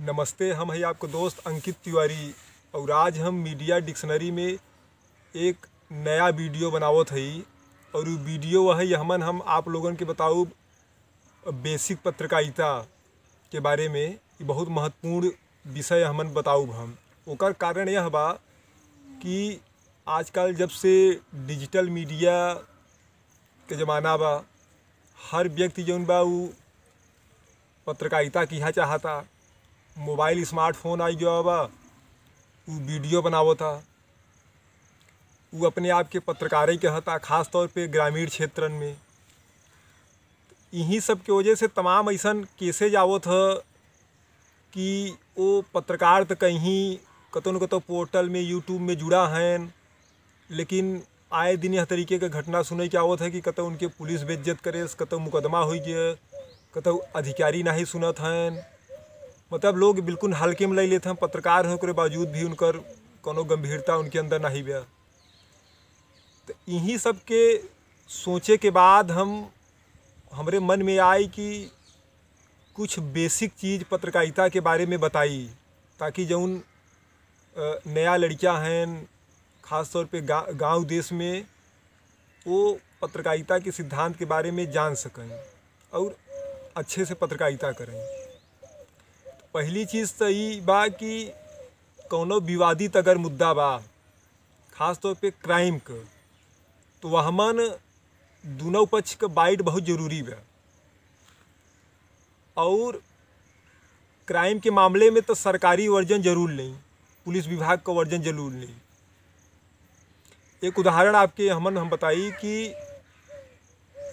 नमस्ते हम हैं आपको दोस्त अंकित तिवारी और आज हम मीडिया डिक्शनरी में एक नया वीडियो बनावत हई और वो वीडियो वह है हमन हम आप लोगन के बताऊ बेसिक पत्रकारिता के बारे में बहुत महत्वपूर्ण विषय हमन बताऊ हम ओकर कारण यह बा कि आजकल जब से डिजिटल मीडिया के ज़माना बा हर व्यक्ति जौन बा पत्रकारिता किया चाहता मोबाइल स्मार्टफोन आ गया बा वो वीडियो बनावो था वो अपने आप के पत्रकार के हता खास तौर पे ग्रामीण क्षेत्र में यहीं सब के वजह से तमाम ऐसा केसेज आवत था कि वो पत्रकार तो कहीं कतौ न कतौ पोर्टल में यूट्यूब में जुड़ा हैं लेकिन आए दिन यह तरीके का घटना सुने के आवत है कि कतौ उनके पुलिस बेज्जत करे कतौ मुकदमा हो गया कतौ अधिकारी ना ही सुनत हैं मतलब लोग बिल्कुल हल्के में ले लेते हैं पत्रकार होकर बावजूद भी उनकर कोनो गंभीरता उनके अंदर नहीं बा तो यहीं सब के सोचे के बाद हम हमारे मन में आई कि कुछ बेसिक चीज़ पत्रकारिता के बारे में बताई ताकि जो उन नया लड़कियां हैं ख़ास तौर पे गा, गांव देश में वो पत्रकारिता के सिद्धांत के बारे में जान सकें और अच्छे से पत्रकारिता करें पहली चीज़ तो ई बा कि कोनो विवादित अगर मुद्दा बा ख़ास तौर पे क्राइम के तो वहमन दोनों पक्ष के बाइट बहुत ज़रूरी बा और क्राइम के मामले में तो सरकारी वर्जन जरूर नहीं पुलिस विभाग का वर्जन जरूर नहीं एक उदाहरण आपके हमन हम बताई कि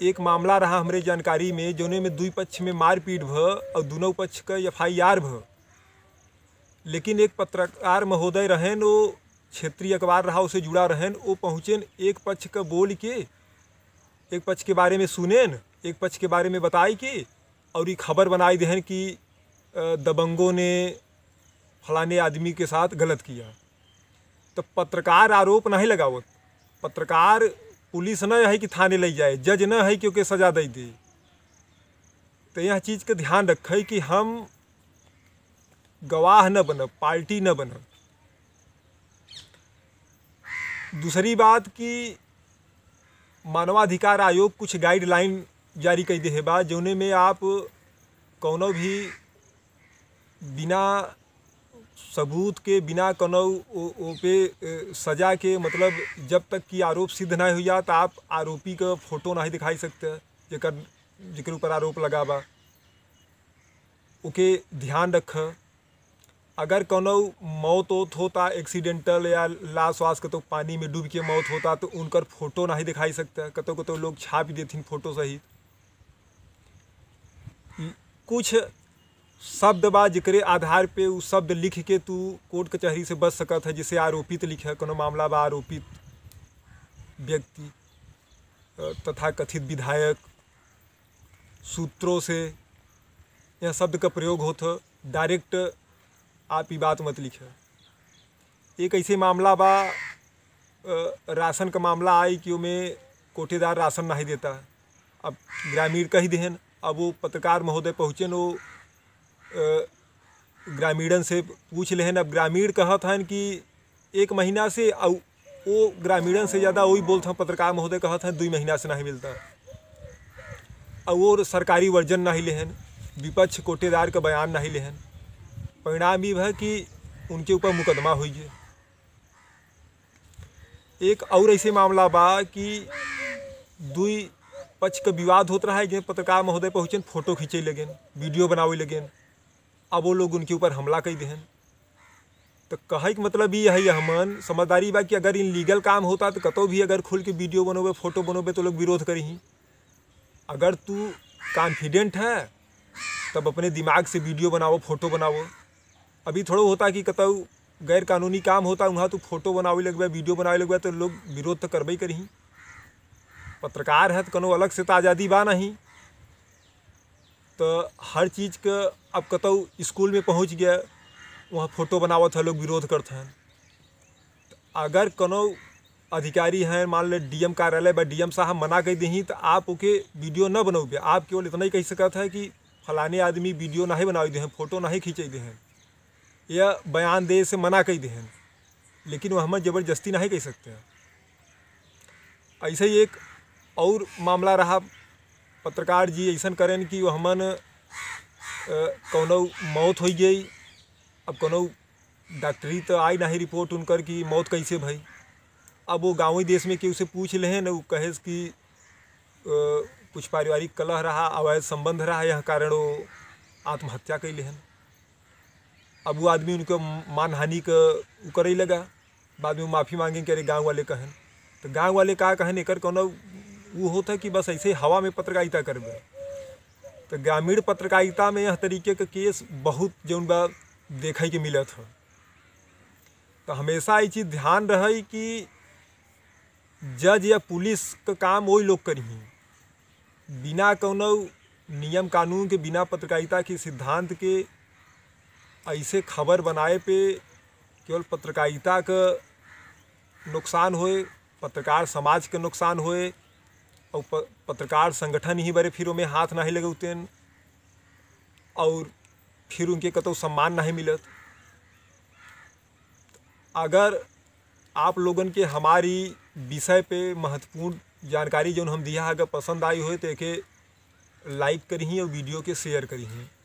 एक मामला रहा हमारे जानकारी में जोने में दुई पक्ष में मारपीट भ और दोनों पक्ष का एफ आई आर भ लेकिन एक पत्रकार महोदय रहन वो क्षेत्रीय अखबार रहा उसे जुड़ा रहन वो पहुँचेन एक पक्ष का बोल के एक पक्ष के बारे में सुनेन एक पक्ष के बारे में बताए कि और ये खबर बनाई देहन कि दबंगों ने फलाने आदमी के साथ गलत किया तो पत्रकार आरोप नहीं लगावत पत्रकार पुलिस न है कि थाने ले जाए जज न है कि ओके सजा दे दी तो यह चीज़ के ध्यान रखे कि हम गवाह न बनब पार्टी न बन दूसरी बात कि मानवाधिकार आयोग कुछ गाइडलाइन जारी कर दे है बा जो में आप कोनो भी बिना सबूत के बिना कनौ पे सजा के मतलब जब तक कि आरोप सिद्ध नहीं हो तो आप आरोपी का फोटो नहीं दिखाई सकते जर जर ऊपर आरोप लगा ओके ध्यान रख अगर कनौ मौत वौत होता एक्सीडेंटल या लाश वाश कतौ पानी में डूब के मौत होता तो उनकर फोटो नहीं दिखाई सकते कतौ कतौ लोग छाप देथिन फोटो सहित कुछ शब्द बा जरे आधार पे उस शब्द लिख के तू कोर्ट कचहरी से बच सकत है जिसे आरोपित लिख कोनो मामला बा आरोपित व्यक्ति तथा कथित विधायक सूत्रों से यह शब्द का प्रयोग तो डायरेक्ट आप ही बात मत लिखे एक ऐसे मामला बा राशन का मामला आई कि में कोटेदार राशन नहीं देता अब ग्रामीण का ही देहन अब वो पत्रकार महोदय पहुँचे न ग्रामीणन से पूछ लेन अब ग्रामीण कहत हन कि एक महीना से वो ग्रामीणन से ज़्यादा वही बोलते हन पत्रकार महोदय कहत हन दुई महीना से नहीं मिलता और वो सरकारी वर्जन नहीं लेन विपक्ष कोटेदार का बयान नहीं लेन परिणाम ये है कि उनके ऊपर मुकदमा हुई है एक और ऐसे मामला बा कि दुई पक्ष का विवाद होता रहा है जिन पत्रकार महोदय पहुँचे फोटो खींचे लगे वीडियो बनावे लगे अब वो लोग उनके ऊपर हमला कर दें तो कहे के मतलब ये है हमन समझदारी बा कि अगर इन लीगल काम होता तो कतौ भी अगर खुल के वीडियो बनोबे फोटो बनोबे तो लोग विरोध करी अगर तू कॉन्फिडेंट है तब अपने दिमाग से वीडियो बनाओ फोटो बनाओ अभी थोड़ा होता कि कतौ गैर कानूनी काम होता वहाँ तू फोटो बनावे लगे वीडियो बनावे लगे तो लोग विरोध तो करबे करी पत्रकार है तो कनो अलग से तो आज़ादी बा नहीं तो हर चीज़ के अब कतौ स्कूल में पहुँच गया वहाँ फोटो बनावत है लोग विरोध करते हैं अगर कोनो अधिकारी हैं मान ले डीएम कार्यालय बा डीएम साहब मना कर दही तो आप ओके वीडियो न बनाओगे आप केवल इतना ही कह सकता है कि फलाने आदमी वीडियो नहीं बना बनाई दे फोटो नहीं खींच खींचे दे हैं या बयान दे से मना कर दे हैं लेकिन वह हमें ज़बरदस्ती नहीं कह सकते हैं ऐसे ही एक और मामला रहा पत्रकार जी ऐसा करें कि हमन कौन मौत हो गई अब कौन डॉक्टरी तो आई ना रिपोर्ट उनकर कि मौत कैसे भाई अब वो गाँव देश में क्यों से पूछ लें ना वो कहे कि कुछ पारिवारिक कलह रहा अवैध संबंध रहा यह कारण वो आत्महत्या कैले हैं अब वो आदमी उनके मान हानि का करे लगा बाद में माफ़ी मांगे कि अरे गाँव वाले कहन तो गाँव वाले का कहन एक कौन वो होता है कि बस ऐसे हवा में पत्रकारिता कर तो ग्रामीण पत्रकारिता में यह तरीके का केस बहुत जो बा देखे के मिलत हो तो हमेशा ये चीज़ ध्यान रहे कि जज या पुलिस का काम वही लोग करी बिना कौन नियम कानून के बिना पत्रकारिता के सिद्धांत के ऐसे खबर बनाए पे केवल पत्रकारिता का नुकसान होए पत्रकार समाज के नुकसान होए और पत्रकार संगठन ही बड़े फिर में हाथ नहीं लगे और फिर उनके कतौ सम्मान नहीं मिलत अगर आप लोगन के हमारी विषय पे महत्वपूर्ण जानकारी जो हम दिया अगर पसंद आई हो तो एक लाइक करी और वीडियो के शेयर करी